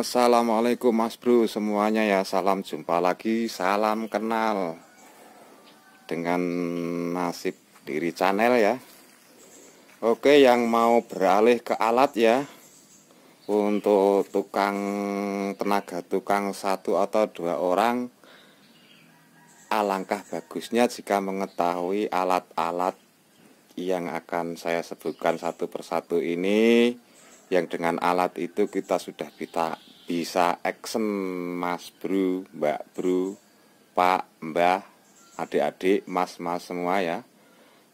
Assalamualaikum Mas Bro semuanya ya Salam jumpa lagi Salam kenal Dengan nasib diri channel ya Oke yang mau beralih ke alat ya Untuk tukang tenaga tukang satu atau dua orang Alangkah bagusnya jika mengetahui alat-alat yang akan saya sebutkan satu persatu ini yang dengan alat itu kita sudah bisa bisa action mas bro mbak bro pak mbah adik-adik mas-mas semua ya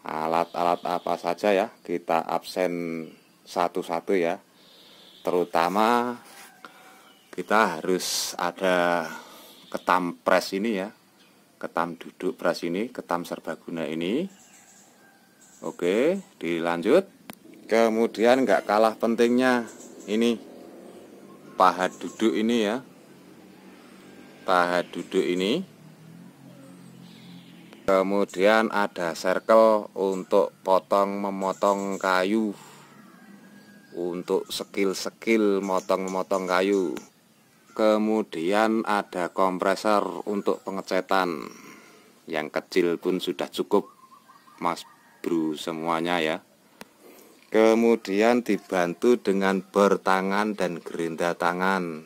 alat-alat apa saja ya kita absen satu-satu ya terutama kita harus ada ketam pres ini ya ketam duduk pres ini ketam serbaguna ini oke dilanjut kemudian nggak kalah pentingnya ini paha duduk ini ya paha duduk ini kemudian ada circle untuk potong memotong kayu untuk skill-skill motong-motong kayu kemudian ada kompresor untuk pengecetan yang kecil pun sudah cukup mas bro semuanya ya Kemudian dibantu dengan bertangan dan gerinda tangan.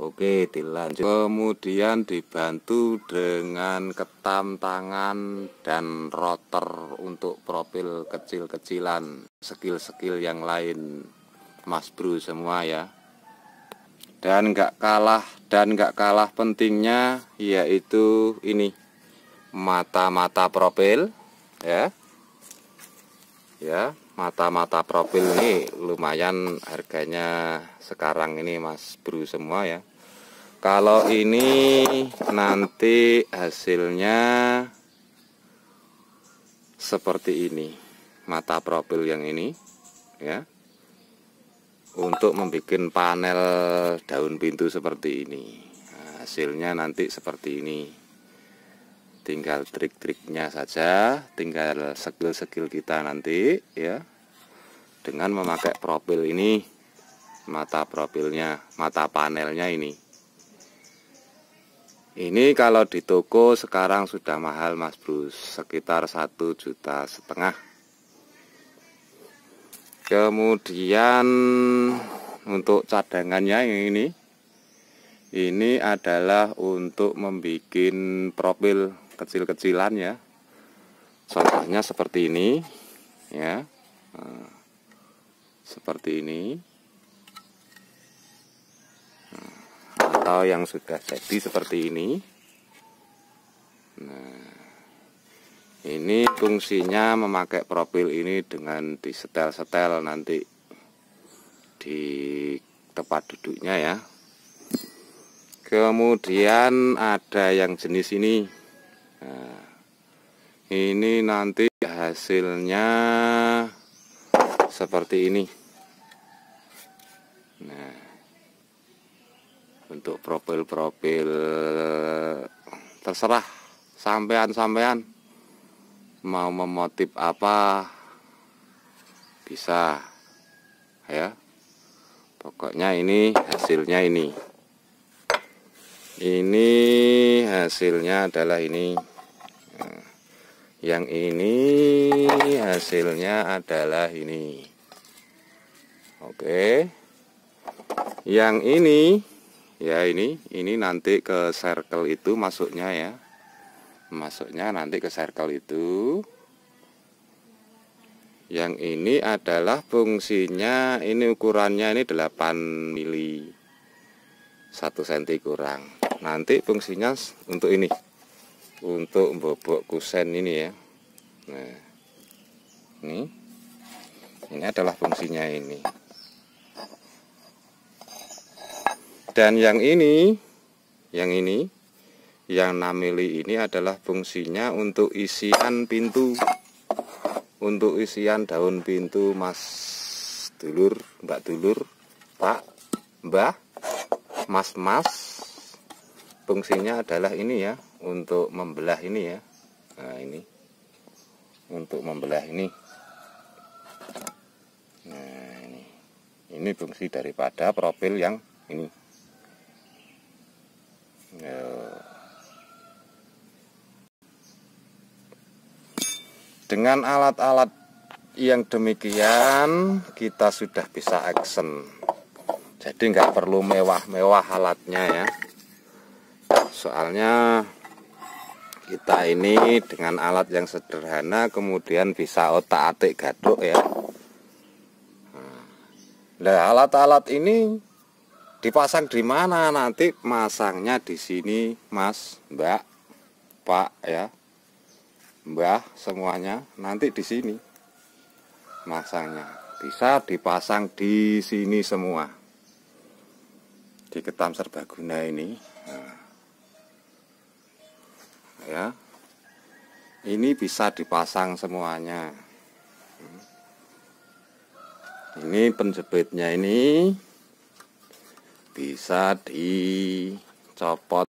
Oke, dilanjut. Kemudian dibantu dengan ketam tangan dan rotor untuk profil kecil-kecilan, skill-skill yang lain, Mas Bro semua ya. Dan nggak kalah dan nggak kalah pentingnya yaitu ini mata-mata profil ya ya mata-mata profil ini lumayan harganya sekarang ini mas bro semua ya kalau ini nanti hasilnya seperti ini mata profil yang ini ya untuk membuat panel daun pintu seperti ini hasilnya nanti seperti ini tinggal trik-triknya saja tinggal skill-skill kita nanti ya dengan memakai profil ini mata profilnya mata panelnya ini ini kalau di toko sekarang sudah mahal mas Bro sekitar satu juta setengah kemudian untuk cadangannya yang ini ini adalah untuk membuat profil kecil-kecilan ya contohnya seperti ini ya nah, seperti ini nah, atau yang sudah jadi seperti ini nah ini fungsinya memakai profil ini dengan disetel-setel nanti di tempat duduknya ya kemudian ada yang jenis ini Nah, ini nanti hasilnya seperti ini. Nah, untuk profil-profil terserah sampean-sampean mau memotif apa bisa ya pokoknya ini hasilnya ini ini hasilnya adalah ini yang ini hasilnya adalah ini oke yang ini ya ini ini nanti ke circle itu masuknya ya masuknya nanti ke circle itu yang ini adalah fungsinya ini ukurannya ini 8 mili 1 cm kurang nanti fungsinya untuk ini untuk bobok kusen ini ya nah ini ini adalah fungsinya ini dan yang ini yang ini yang namili ini adalah fungsinya untuk isian pintu untuk isian daun pintu mas dulur mbak dulur pak mbah mas mas fungsinya adalah ini ya untuk membelah ini ya nah ini untuk membelah ini nah ini ini fungsi daripada profil yang ini dengan alat-alat yang demikian kita sudah bisa action jadi nggak perlu mewah-mewah alatnya ya soalnya kita ini dengan alat yang sederhana kemudian bisa otak-atik gaduk ya nah alat-alat ini dipasang di mana nanti masangnya di sini mas mbak pak ya mbah semuanya nanti di sini masangnya bisa dipasang di sini semua di ketam serbaguna ini ya ini bisa dipasang semuanya ini penjepitnya ini bisa dicopot